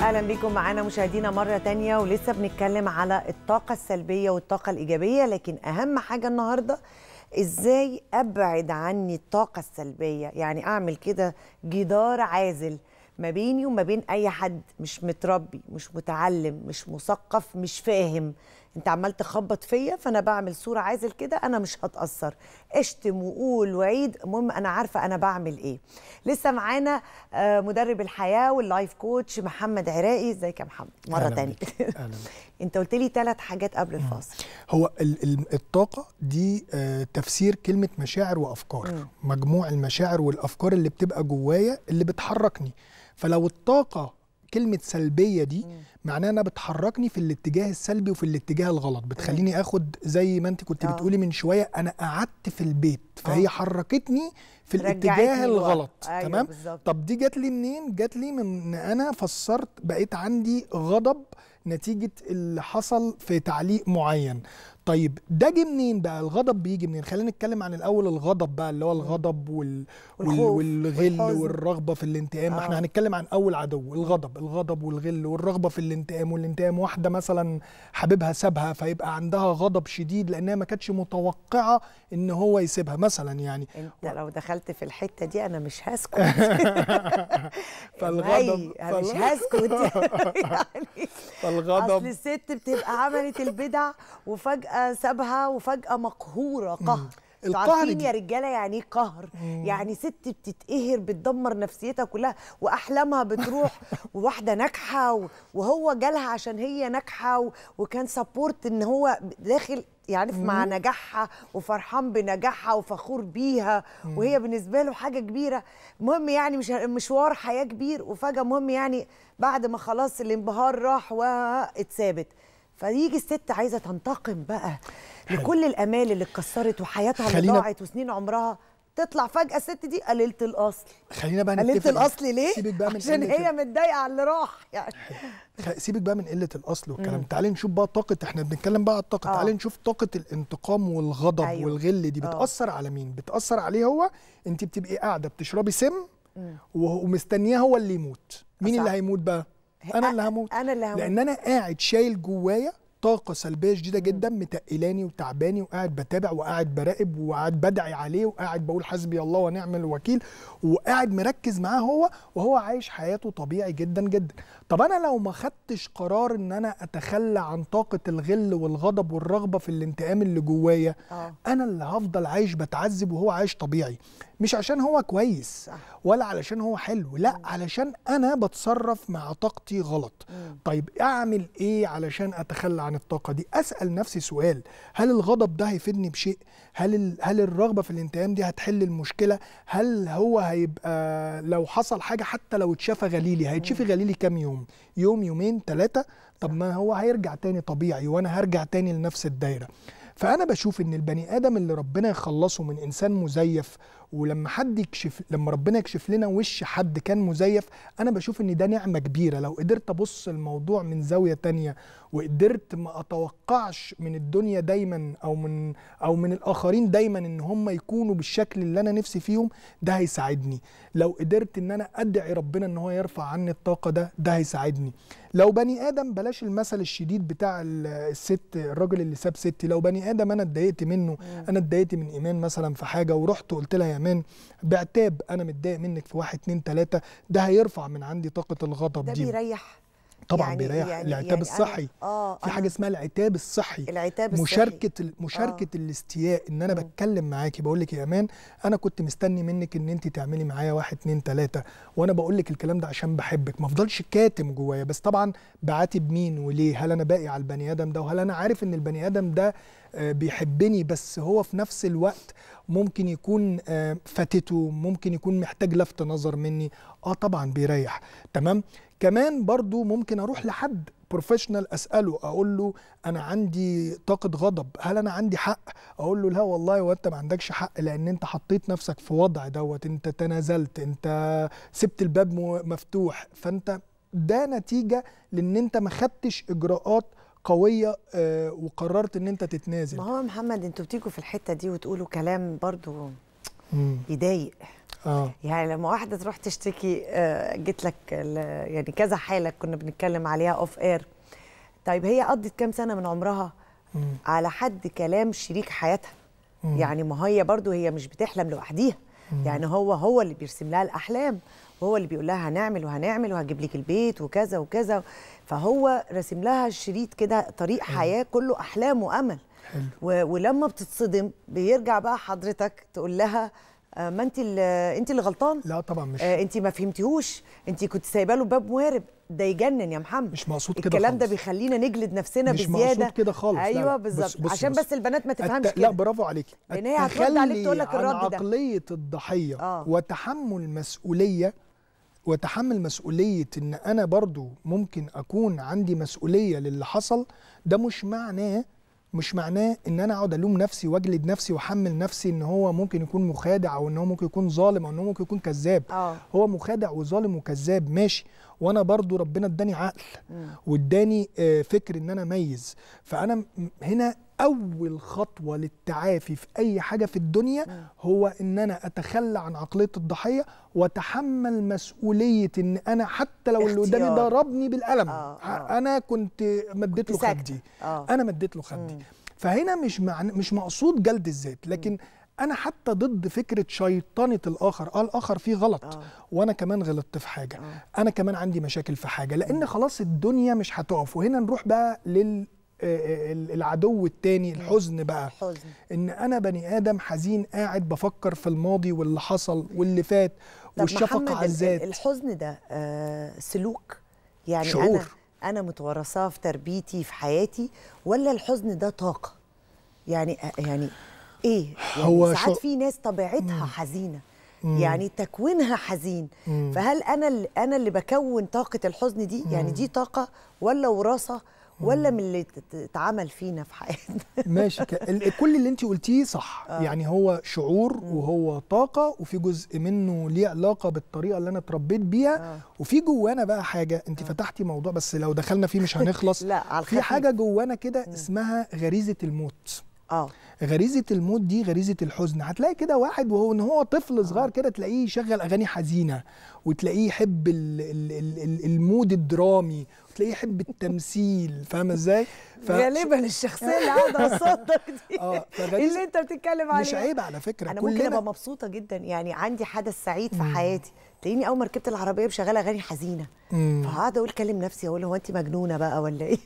اهلا بيكم معانا مشاهدينا مره تانية ولسه بنتكلم على الطاقه السلبيه والطاقه الايجابيه لكن اهم حاجه النهارده ازاي ابعد عني الطاقه السلبيه يعني اعمل كده جدار عازل ما بيني وما بين اي حد مش متربي مش متعلم مش مثقف مش فاهم انت عمال تخبط فيا فانا بعمل صوره عازل كده انا مش هتاثر اشتم وقول وعيد المهم انا عارفه انا بعمل ايه لسه معانا آه، مدرب الحياه واللايف كوتش محمد عراقي ازيك يا محمد مره تانية انت قلت لي ثلاث حاجات قبل الفاصل هو الطاقه دي آه، تفسير كلمه مشاعر وافكار م. مجموع المشاعر والافكار اللي بتبقى جوايا اللي بتحركني فلو الطاقه كلمه سلبيه دي م. معناه انها بتحركني في الاتجاه السلبي وفي الاتجاه الغلط بتخليني اخد زي ما انت كنت آه. بتقولي من شويه انا قعدت في البيت فهي آه. حركتني في الاتجاه الغلط أيوة تمام بالزبط. طب دي جات لي منين جات لي من ان انا فسرت بقيت عندي غضب نتيجه اللي حصل في تعليق معين طيب ده جه منين بقى الغضب بيجي منين خلينا نتكلم عن الاول الغضب بقى اللي هو الغضب وال... وال... والغل والحزن. والرغبه في الانتقام آه. احنا هنتكلم عن اول عدو الغضب الغضب والغل والرغبه في الانتقام والانتقام واحده مثلا حبيبها سابها فيبقى عندها غضب شديد لانها ما كانتش متوقعه ان هو يسيبها مثلا يعني انت لو دخلت في الحته دي انا مش هسكت فالغضب انا مش هسكت يعني فالغضب اصل الست بتبقى عملت البدع وفجاه فجأة سابها وفجأة مقهورة قهر عارفين يا رجاله يعني ايه قهر يعني ست بتتقهر بتدمر نفسيتها كلها واحلامها بتروح وواحده ناجحه وهو جالها عشان هي ناجحه وكان سبورت ان هو داخل يعني مع نجاحها وفرحان بنجاحها وفخور بيها مم. وهي بالنسبه له حاجه كبيره مهم يعني مش مشوار حياه كبير وفجاه مهم يعني بعد ما خلاص الانبهار راح واتثابت فيجي الست عايزه تنتقم بقى لكل الامال اللي اتكسرت وحياتها اللي ضاعت وسنين عمرها تطلع فجاه الست دي قللت الاصل خلينا بقى قللت الاصل ليه سيبك بقى من عشان هي متضايقه على اللي راح يعني سيبك بقى من قله الاصل والكلام تعالي نشوف بقى طاقه احنا بنتكلم بقى على الطاقه آه. تعالي نشوف طاقه الانتقام والغضب أيوه. والغل دي آه. بتاثر آه. على مين بتاثر عليه هو انت بتبقي قاعده بتشربي سم ومستنياه هو اللي يموت مين اللي هيموت بقى انا اللي هموت انا اللي هموت لان انا قاعد شايل جوايا طاقه سلبيه شديده جدا متقلاني وتعباني وقاعد بتابع وقاعد براقب وقاعد بدعي عليه وقاعد بقول حسبي الله ونعم الوكيل وقاعد مركز معاه هو وهو عايش حياته طبيعي جدا جدا طب انا لو ما خدتش قرار ان انا اتخلى عن طاقه الغل والغضب والرغبه في الانتقام اللي جوايا آه. انا اللي هفضل عايش بتعذب وهو عايش طبيعي مش عشان هو كويس ولا علشان هو حلو لا علشان انا بتصرف مع طاقتي غلط طيب اعمل ايه علشان اتخلى عن الطاقه دي اسال نفسي سؤال هل الغضب ده هيفيدني بشيء هل ال... هل الرغبه في الانتقام دي هتحل المشكله هل هو هيبقى لو حصل حاجه حتى لو اتشافى غليلي هيتشفي غليلي كام يوم يوم يومين ثلاثه طب ما هو هيرجع تاني طبيعي وانا هرجع تاني لنفس الدايره فانا بشوف ان البني ادم اللي ربنا يخلصه من انسان مزيف ولما حد يكشف لما ربنا يكشف لنا وش حد كان مزيف انا بشوف ان ده نعمه كبيره لو قدرت ابص الموضوع من زاويه تانية وقدرت ما اتوقعش من الدنيا دايما او من او من الاخرين دايما ان هم يكونوا بالشكل اللي انا نفسي فيهم ده هيساعدني لو قدرت ان انا ادعي ربنا ان هو يرفع عني الطاقه ده ده هيساعدني لو بني ادم بلاش المثل الشديد بتاع الست الراجل اللي ساب ستي لو بني ادم انا اتضايقت منه انا اتضايقت من ايمان مثلا في حاجه ورحت قلت لها بامان بعتاب انا متضايق منك في واحد اتنين تلاته ده هيرفع من عندي طاقه الغضب دي ده بيريح طبعا يعني بيريح يعني العتاب يعني الصحي آه في حاجه اسمها العتاب الصحي العتاب مشاركه الصحي. مشاركه آه الاستياء ان انا بتكلم معاكي بقول لك يا امان انا كنت مستني منك ان انت تعملي معايا واحد اتنين تلاته وانا بقول لك الكلام ده عشان بحبك ما افضلش كاتم جوايا بس طبعا بعاتب مين وليه هل انا باقي على البني ادم ده وهل انا عارف ان البني ادم ده آه، بيحبني بس هو في نفس الوقت ممكن يكون آه، فاتته ممكن يكون محتاج لفت نظر مني اه طبعا بيريح تمام كمان برضو ممكن اروح لحد بروفيشنال اساله اقول له انا عندي طاقه غضب هل انا عندي حق اقول له لا والله وانت ما عندكش حق لان انت حطيت نفسك في وضع دوت انت تنازلت انت سبت الباب مفتوح فانت ده نتيجه لان انت ما خدتش اجراءات قويه آه، وقررت ان انت تتنازل ما هو محمد انتوا بتيجوا في الحته دي وتقولوا كلام برضو يضايق آه. يعني لما واحده تروح تشتكي آه، جيت لك يعني كذا حاله كنا بنتكلم عليها اوف اير طيب هي قضت كام سنه من عمرها م. على حد كلام شريك حياتها م. يعني ما هي برضو هي مش بتحلم لوحديها يعني هو هو اللي بيرسم لها الاحلام وهو اللي بيقول لها هنعمل وهنعمل وهجيب لك البيت وكذا وكذا فهو راسم لها الشريط كده طريق حياه كله احلام وامل حلو. ولما بتتصدم بيرجع بقى حضرتك تقول لها آه، ما انت آه، انت اللي غلطان لا طبعا مش آه، انت ما فهمتيهوش انت كنت سايبه له باب موارب ده يجنن يا محمد مش مقصود كده الكلام ده بيخلينا نجلد نفسنا مش بزياده مش مقصود كده خالص ايوه بالظبط عشان بس, بس البنات ما تفهمش كده لا برافو عليكي لان هي هترد عليك تقول لك الرد ده عقليه الضحيه آه. وتحمل مسؤوليه وتحمل مسؤوليه ان انا برضو ممكن اكون عندي مسؤوليه للي حصل ده مش معناه مش معناه ان انا اقعد الوم نفسي واجلد نفسي واحمل نفسي ان هو ممكن يكون مخادع او ان هو ممكن يكون ظالم او ان هو ممكن يكون كذاب أوه. هو مخادع وظالم وكذاب ماشي وانا برضو ربنا اداني عقل واداني آه، فكر ان انا اميز فانا هنا اول خطوه للتعافي في اي حاجه في الدنيا هو ان انا اتخلى عن عقليه الضحيه واتحمل مسؤوليه ان انا حتى لو اللي قدامي ضربني بالقلم آه آه. انا كنت مديت له خدي آه. انا مديت له خدي فهنا مش مش مقصود جلد الذات لكن انا حتى ضد فكره شيطنه الاخر اه الاخر فيه غلط آه. وانا كمان غلطت في حاجه آه. انا كمان عندي مشاكل في حاجه لان خلاص الدنيا مش هتقف وهنا نروح بقى لل آه، آه، العدو الثاني الحزن بقى الحزن. ان انا بني ادم حزين قاعد بفكر في الماضي واللي حصل واللي فات والشفقه على الذات الحزن ده آه، سلوك يعني شعور. انا انا متورثاه في تربيتي في حياتي ولا الحزن ده طاقه يعني يعني ايه يعني هو ساعات شو... في ناس طبيعتها حزينه مم. يعني تكوينها حزين مم. فهل انا اللي انا اللي بكون طاقه الحزن دي يعني مم. يعني دي طاقه ولا وراثه ولا من اللي اتعمل فينا في حياتنا ماشي ك... كل اللي انت قلتيه صح آه. يعني هو شعور مم. وهو طاقه وفي جزء منه ليه علاقه بالطريقه اللي انا اتربيت بيها آه. وفي جوانا بقى حاجه انت آه. فتحتي موضوع بس لو دخلنا فيه مش هنخلص لا على في حاجه جوانا كده اسمها غريزه الموت اه غريزه الموت دي غريزه الحزن هتلاقي كده واحد وهو ان هو طفل آه. صغير كده تلاقيه يشغل اغاني حزينه وتلاقيه يحب المود الدرامي تلاقيه يحب التمثيل فاهمه ازاي؟ ف... غالبا الشخصيه اللي قاعده قصادك دي آه، اللي انت بتتكلم عليها مش عيب على فكره انا ممكن ابقى مبسوطه جدا يعني عندي حدث سعيد في حياتي تلاقيني اول ما ركبت العربيه مشغله اغاني حزينه فقعد اقول كلم نفسي اقول هو انت مجنونه بقى ولا ايه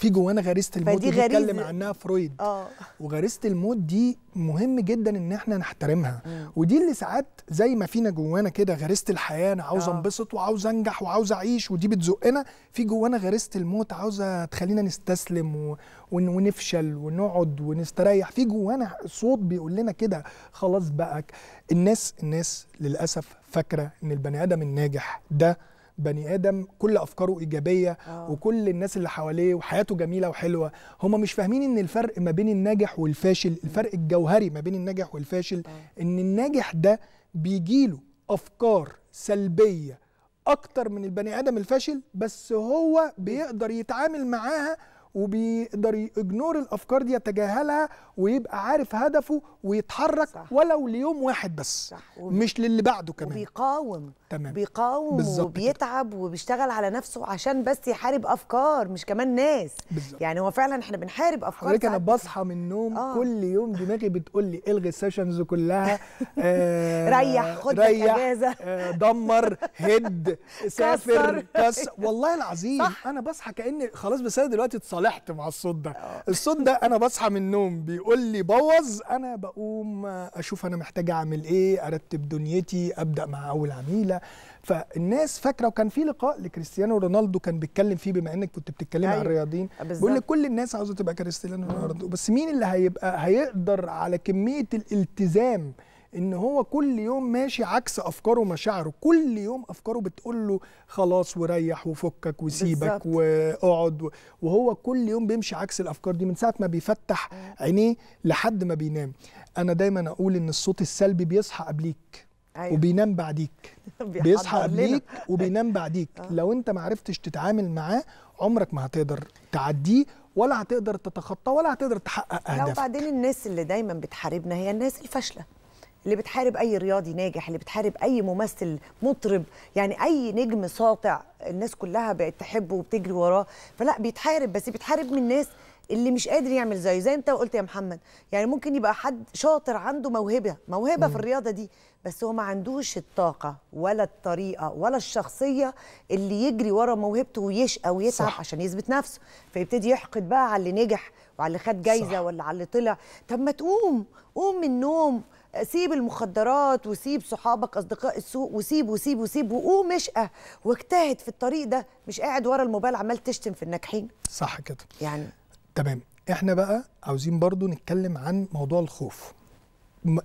في جوانا غريزه الموت دي بيتكلم عنها فرويد اه وغريزه الموت دي مهم جدا ان احنا نحترمها مم. ودي اللي ساعات زي ما فينا جوانا كده غريزه الحياه انا عاوز آه. انبسط وعاوز انجح وعاوز اعيش ودي بتزقنا في جوانا غريزه الموت عاوزه تخلينا نستسلم و... ونفشل ونقعد ونستريح في جوانا صوت بيقول لنا كده خلاص بقى الناس الناس للاسف فاكره ان البني ادم الناجح ده بني ادم كل افكاره ايجابيه آه. وكل الناس اللي حواليه وحياته جميله وحلوه هم مش فاهمين ان الفرق ما بين الناجح والفاشل الفرق الجوهري ما بين الناجح والفاشل آه. ان الناجح ده بيجيله افكار سلبيه اكتر من البني ادم الفاشل بس هو بيقدر يتعامل معاها وبيقدر يجنور الافكار دي يتجاهلها ويبقى عارف هدفه ويتحرك صح. ولو ليوم واحد بس صح. وب... مش للي بعده كمان بيقاوم تمام بيقاوم وبيتعب كده. وبيشتغل على نفسه عشان بس يحارب افكار مش كمان ناس بالزبط. يعني هو فعلا احنا بنحارب افكار حضرتك انا بصحى من النوم آه. كل يوم دماغي بتقول لي الغي السيشنز كلها آه ريح خد اجازه آه دمر هد سافر كسر والله العظيم صح. انا بصحى كاني خلاص بس انا دلوقتي اتصل صالحت مع الصوت ده آه. الصوت ده انا بصحى من النوم بيقول لي بوظ انا بقوم اشوف انا محتاج اعمل ايه ارتب دنيتي ابدا مع اول عميله فالناس فاكره وكان في لقاء لكريستيانو رونالدو كان بيتكلم فيه بما انك كنت بتتكلمي عن أيوة. الرياضيين آه، بيقول لك كل الناس عاوزه تبقى كريستيانو رونالدو بس مين اللي هيبقى هيقدر على كميه الالتزام ان هو كل يوم ماشي عكس افكاره ومشاعره كل يوم افكاره بتقول له خلاص وريح وفكك وسيبك بالزبط. واقعد وهو كل يوم بيمشي عكس الافكار دي من ساعه ما بيفتح عينيه لحد ما بينام انا دايما اقول ان الصوت السلبي بيصحى قبليك أيوة. وبينام بعديك بيصحى قبليك وبينام بعديك آه. لو انت ما عرفتش تتعامل معاه عمرك ما هتقدر تعديه ولا هتقدر تتخطاه ولا هتقدر تحقق اهدافك لا وبعدين الناس اللي دايما بتحاربنا هي الناس الفاشله اللي بتحارب اي رياضي ناجح اللي بتحارب اي ممثل مطرب يعني اي نجم ساطع الناس كلها بقت تحبه وبتجري وراه فلا بيتحارب بس بيتحارب من الناس اللي مش قادر يعمل زيه زي انت قلت يا محمد يعني ممكن يبقى حد شاطر عنده موهبه موهبه مم. في الرياضه دي بس هو ما عندوش الطاقه ولا الطريقه ولا الشخصيه اللي يجري ورا موهبته ويشقى ويتعب صح. عشان يثبت نفسه فيبتدي يحقد بقى على اللي نجح وعلى اللي خد جايزه صح. ولا على اللي طلع طب ما تقوم قوم من النوم سيب المخدرات وسيب صحابك اصدقاء السوق وسيب وسيب وسيب وقوم اشقى أه. واجتهد في الطريق ده مش قاعد ورا الموبايل عمال تشتم في الناجحين صح كده يعني تمام احنا بقى عاوزين برضو نتكلم عن موضوع الخوف م...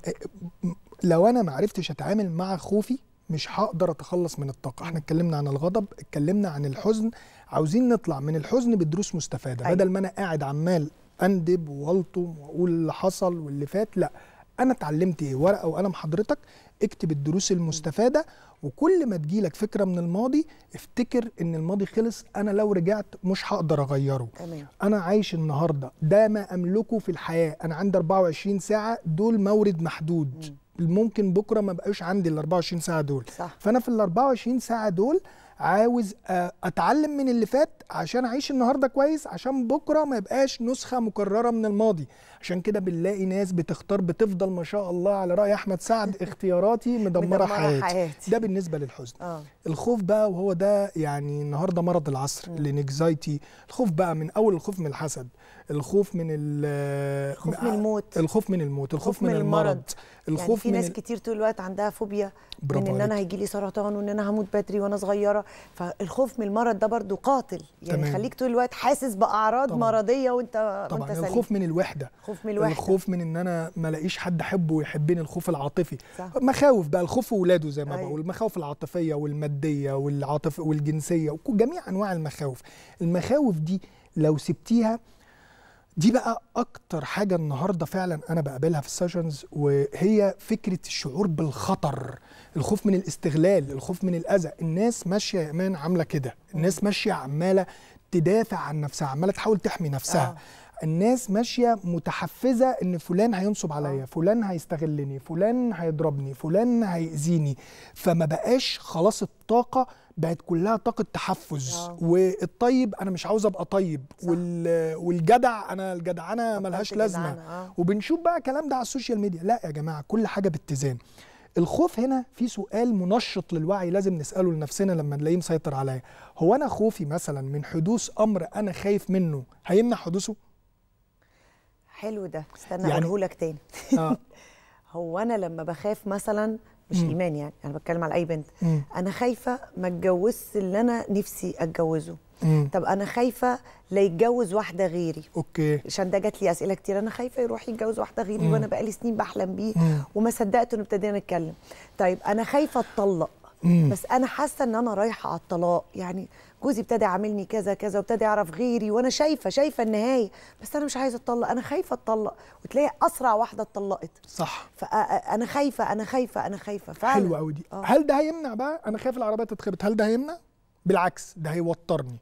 لو انا ما عرفتش اتعامل مع خوفي مش هقدر اتخلص من الطاقه احنا اتكلمنا عن الغضب اتكلمنا عن الحزن عاوزين نطلع من الحزن بدروس مستفاده أي. أيوة. بدل ما انا قاعد عمال اندب والطم واقول اللي حصل واللي فات لا انا اتعلمت ايه ورقه وقلم حضرتك اكتب الدروس المستفاده وكل ما تجيلك فكره من الماضي افتكر ان الماضي خلص انا لو رجعت مش هقدر اغيره تمام. انا عايش النهارده ده ما املكه في الحياه انا عندي 24 ساعه دول مورد محدود مم. ممكن بكره ما بقاش عندي ال 24 ساعه دول صح. فانا في ال 24 ساعه دول عاوز آه، اتعلم من اللي فات عشان اعيش النهارده كويس عشان بكره ما يبقاش نسخه مكرره من الماضي عشان كده بنلاقي ناس بتختار بتفضل ما شاء الله على راي احمد سعد اختياراتي مدمره, مدمرة حياتي. حياتي ده بالنسبه للحزن آه. الخوف بقى وهو ده يعني النهارده مرض العصر الانكزايتي الخوف بقى من اول الخوف من الحسد الخوف من الخوف من آه، الموت الخوف من الموت الخوف من, من المرض, الخوف يعني في ناس كتير طول الوقت عندها فوبيا من ان انا هيجي لي سرطان وان انا هموت بدري وانا صغيره فالخوف من المرض ده برضو قاتل يعني تمام. خليك طول الوقت حاسس باعراض طبعًا. مرضيه وانت طبعا وانت سليم. الخوف من الوحده الخوف من الوحده الخوف من ان انا ما الاقيش حد احبه ويحبني الخوف العاطفي صح. مخاوف بقى الخوف ولاده زي ما أيوة. بقول المخاوف العاطفيه والماديه والعاطف والجنسيه وجميع انواع المخاوف المخاوف دي لو سبتيها دي بقى اكتر حاجه النهارده فعلا انا بقابلها في السيشنز وهي فكره الشعور بالخطر الخوف من الاستغلال الخوف من الاذى الناس ماشيه يا امان عامله كده الناس ماشيه عماله تدافع عن نفسها عماله تحاول تحمي نفسها آه. الناس ماشيه متحفزه ان فلان هينصب عليا آه. فلان هيستغلني فلان هيضربني فلان هيأذيني فما بقاش خلاص الطاقه بقت كلها طاقه تحفز آه. والطيب انا مش عاوز ابقى طيب وال... والجدع انا الجدعنه ملهاش لازمه آه. وبنشوف بقى الكلام ده على السوشيال ميديا لا يا جماعه كل حاجه باتزان الخوف هنا في سؤال منشط للوعي لازم نساله لنفسنا لما نلاقيه مسيطر عليا هو انا خوفي مثلا من حدوث امر انا خايف منه هيمنع حدوثه حلو ده استنى يعني اقوله لك تاني آه. هو انا لما بخاف مثلا مش مم. ايمان يعني انا بتكلم على اي بنت مم. انا خايفه ما اتجوزش اللي انا نفسي اتجوزه مم. طب انا خايفه لا يتجوز واحده غيري اوكي عشان ده جات لي اسئله كتير انا خايفه يروح يتجوز واحده غيري مم. وانا بقالي سنين بحلم بيه مم. وما صدقت ان ابتدينا نتكلم طيب انا خايفه اتطلق مم. بس انا حاسه ان انا رايحه على الطلاق يعني جوزي ابتدى يعاملني كذا كذا وابتدى يعرف غيري وانا شايفه شايفه النهايه بس انا مش عايزه اتطلق انا خايفه اتطلق وتلاقي اسرع واحده اتطلقت صح فانا خايفه انا خايفه انا خايفه فعلا حلوه قوي دي آه. هل ده هيمنع بقى انا خايف العربيه تتخبط هل ده هيمنع بالعكس ده هيوترني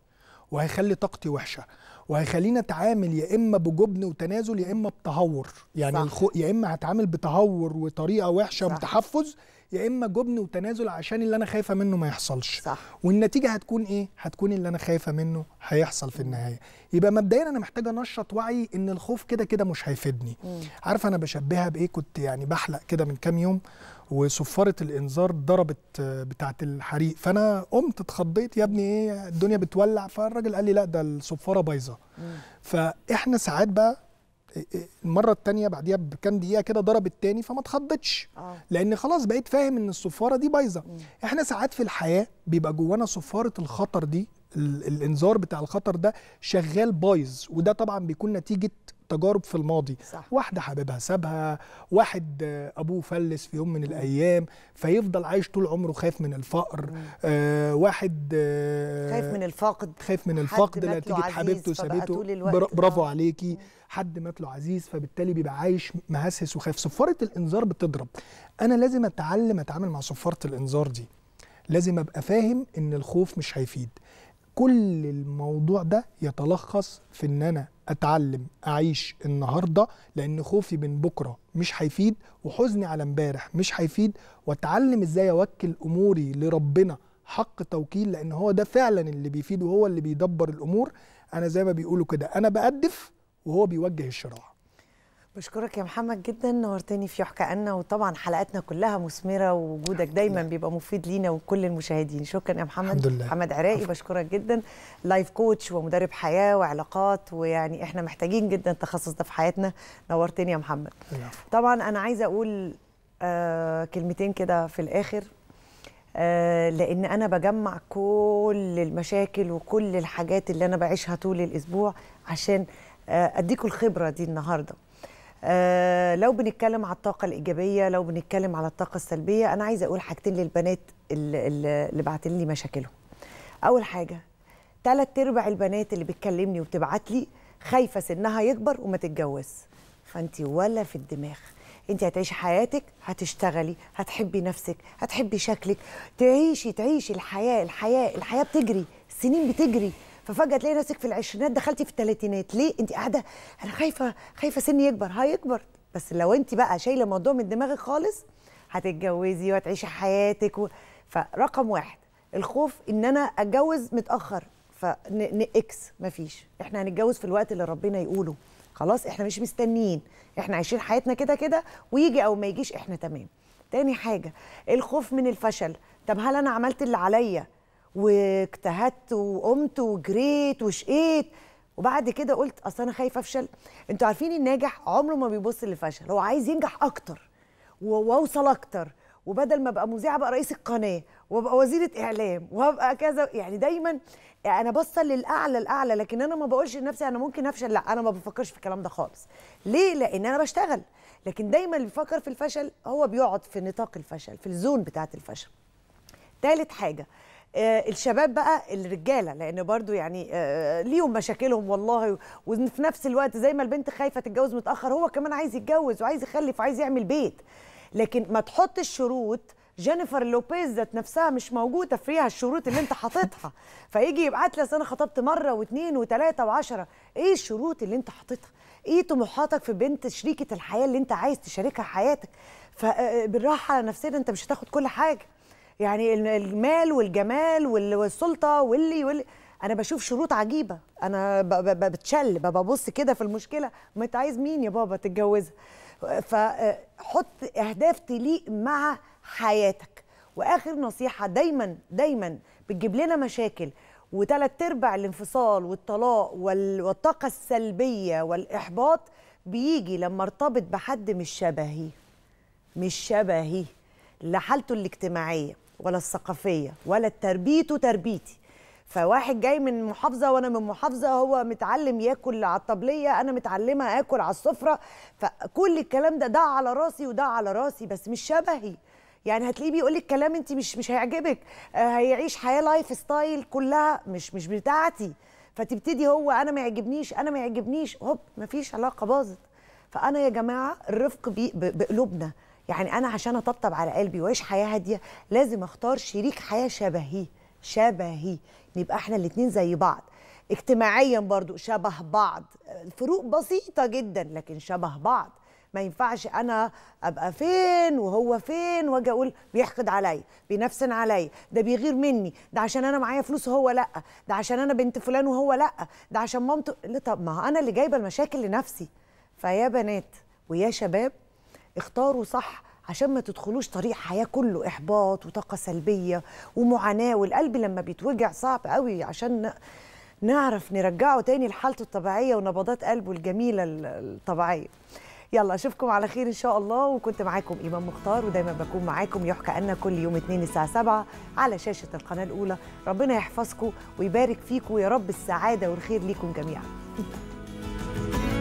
وهيخلي طاقتي وحشه وهيخليني اتعامل يا اما بجبن وتنازل يا اما بتهور يعني الخو... يا اما هتعامل بتهور وطريقه وحشه وتحفز يا اما جبن وتنازل عشان اللي انا خايفه منه ما يحصلش صح. والنتيجه هتكون ايه هتكون اللي انا خايفه منه هيحصل في النهايه يبقى مبدئيا انا محتاجه انشط وعي ان الخوف كده كده مش هيفيدني عارفه انا بشبهها بايه كنت يعني بحلق كده من كام يوم وصفاره الانذار ضربت آه، بتاعه الحريق فانا قمت اتخضيت يا ابني ايه الدنيا بتولع فالراجل قال لي لا ده الصفاره بايظه فاحنا ساعات بقى المره الثانيه بعديها بكام دقيقه كده ضرب التاني فما اتخضتش آه. لان خلاص بقيت فاهم ان الصفاره دي بايظه احنا ساعات في الحياه بيبقى جوانا صفاره الخطر دي الانذار بتاع الخطر ده شغال بايظ وده طبعا بيكون نتيجه تجارب في الماضي صح. واحده حبيبها سابها واحد ابوه فلس في يوم من الايام فيفضل عايش طول عمره خايف من الفقر آه واحد آه خايف من الفقد خايف من الفقد نتيجه حبيبته سابته برافو آه. عليكي حد مات له عزيز فبالتالي بيبقى عايش مهسس وخايف صفاره الانذار بتضرب انا لازم اتعلم اتعامل مع صفاره الانذار دي لازم ابقى فاهم ان الخوف مش هيفيد كل الموضوع ده يتلخص في ان انا اتعلم اعيش النهارده لان خوفي من بكره مش هيفيد وحزني على امبارح مش هيفيد واتعلم ازاي اوكل اموري لربنا حق توكيل لان هو ده فعلا اللي بيفيد وهو اللي بيدبر الامور انا زي ما بيقولوا كده انا بقدف وهو بيوجه الشراع بشكرك يا محمد جدا نورتني في يحكى أنا وطبعا حلقاتنا كلها مثمره ووجودك دايما بيبقى مفيد لينا وكل المشاهدين شكرا يا محمد الحمد لله. محمد عراقي بشكرك جدا لايف كوتش ومدرب حياه وعلاقات ويعني احنا محتاجين جدا التخصص ده في حياتنا نورتني يا محمد الله. طبعا انا عايزه اقول آه كلمتين كده في الاخر آه لان انا بجمع كل المشاكل وكل الحاجات اللي انا بعيشها طول الاسبوع عشان آه اديكم الخبره دي النهارده آه، لو بنتكلم على الطاقة الإيجابية لو بنتكلم على الطاقة السلبية أنا عايزة أقول حاجتين للبنات اللي, اللي بعتين لي مشاكلهم أول حاجة تلات أرباع البنات اللي بتكلمني وبتبعت لي خايفة سنها يكبر وما تتجوز فأنت ولا في الدماغ انت هتعيشي حياتك هتشتغلي هتحبي نفسك هتحبي شكلك تعيشي تعيشي الحياه الحياه الحياه بتجري السنين بتجري ففجاه تلاقي نفسك في العشرينات دخلتي في الثلاثينات ليه انت قاعده انا خايفه خايفه سني يكبر هيكبر بس لو انت بقى شايله الموضوع من دماغك خالص هتتجوزي وهتعيشي حياتك و... فرقم واحد الخوف ان انا اتجوز متاخر فنكس مفيش احنا هنتجوز في الوقت اللي ربنا يقوله خلاص احنا مش مستنيين احنا عايشين حياتنا كده كده ويجي او ما يجيش احنا تمام تاني حاجه الخوف من الفشل طب هل انا عملت اللي عليا واجتهدت وقمت وجريت وشقيت وبعد كده قلت اصل انا خايفه افشل انتوا عارفين الناجح عمره ما بيبص للفشل هو عايز ينجح اكتر واوصل اكتر وبدل ما ابقى مذيعه ابقى رئيس القناه وابقى وزيره اعلام وابقى كذا يعني دايما انا باصه للاعلى الاعلى لكن انا ما بقولش لنفسي انا ممكن افشل لا انا ما بفكرش في الكلام ده خالص ليه لان انا بشتغل لكن دايما اللي بيفكر في الفشل هو بيقعد في نطاق الفشل في الزون بتاعه الفشل ثالث حاجه آه، الشباب بقى الرجاله لان برضو يعني آه، آه، ليهم مشاكلهم والله وفي نفس الوقت زي ما البنت خايفه تتجوز متاخر هو كمان عايز يتجوز وعايز يخلف وعايز يعمل بيت لكن ما تحطش شروط جينيفر لوبيز ذات نفسها مش موجوده فيها الشروط اللي انت حاططها فيجي يبعت لي انا خطبت مره واثنين وثلاثه وعشرة ايه الشروط اللي انت حاططها ايه طموحاتك في بنت شريكه الحياه اللي انت عايز تشاركها حياتك فبالراحه نفسنا انت مش هتاخد كل حاجه يعني المال والجمال والسلطه واللي واللي انا بشوف شروط عجيبه انا بتشل ببص كده في المشكله ما انت عايز مين يا بابا تتجوزها فحط آه، اهداف تليق مع حياتك واخر نصيحه دايما دايما بتجيب لنا مشاكل وثلاث ارباع الانفصال والطلاق والطاقه السلبيه والاحباط بيجي لما ارتبط بحد مش شبهي مش شبهي لحالته الاجتماعيه ولا الثقافيه ولا التربيت تربيتي فواحد جاي من محافظه وانا من محافظه هو متعلم ياكل على الطبليه انا متعلمه اكل على السفره فكل الكلام ده ده على راسي وده على راسي بس مش شبهي يعني هتلاقيه بيقول لك كلام انت مش مش هيعجبك آه، هيعيش حياه لايف ستايل كلها مش مش بتاعتي فتبتدي هو انا ما يعجبنيش انا ما يعجبنيش هوب مفيش علاقه باظت فانا يا جماعه الرفق بقلوبنا يعني انا عشان اطبطب على قلبي واعيش حياه هاديه لازم اختار شريك حياه شبهي شبهي نبقى احنا الاثنين زي بعض اجتماعيا برضو شبه بعض الفروق بسيطه جدا لكن شبه بعض ما ينفعش انا ابقى فين وهو فين واجي اقول بيحقد عليا بينفسن عليا ده بيغير مني ده عشان انا معايا فلوس وهو لا ده عشان انا بنت فلان وهو لا ده عشان مامته طب ما انا اللي جايبه المشاكل لنفسي فيا بنات ويا شباب اختاروا صح عشان ما تدخلوش طريق حياه كله احباط وطاقه سلبيه ومعاناه والقلب لما بيتوجع صعب قوي عشان نعرف نرجعه تاني لحالته الطبيعيه ونبضات قلبه الجميله الطبيعيه يلا اشوفكم على خير ان شاء الله وكنت معاكم ايمان مختار ودايما بكون معاكم يحكى ان كل يوم اثنين الساعه 7 على شاشه القناه الاولى ربنا يحفظكم ويبارك فيكم ويا رب السعاده والخير ليكم جميعا